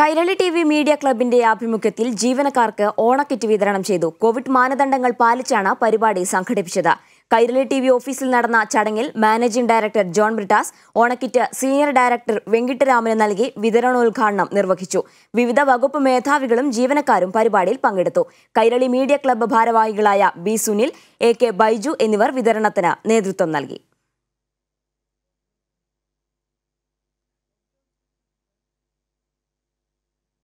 Kairali T V media ക്ലബിന്റെ ആഭിമുഖ്യത്തിൽ ജീവനക്കാർക്ക് ഓണക്കിറ്റ് വിതരണം ചെയ്തു കോവിഡ് മാനദണ്ഡങ്ങൾ പാലിച്ചാണ് പരിപാടി സംഘടിപ്പിച്ചത് കൈരളി ടി വി ഓഫീസിൽ നടന്ന ചടങ്ങിൽ മാനേജിംഗ് ഡയറക്ടർ ജോൺ ബ്രിട്ടാസ് ഓണക്കിറ്റ് സീനിയർ ഡയറക്ടർ വെങ്കിട്ടരാമന് നൽകി വിതരണോദ്ഘാടനം നിർവഹിച്ചു വിവിധ വകുപ്പ് മേധാവികളും ജീവനക്കാരും പരിപാടിയിൽ പങ്കെടുത്തു കൈരളി മീഡിയ ക്ലബ്ബ് ഭാരവാഹികളായ B Sunil A K Baiju എന്നിവർ വിതരണത്തിന് നേതൃത്വം നൽകി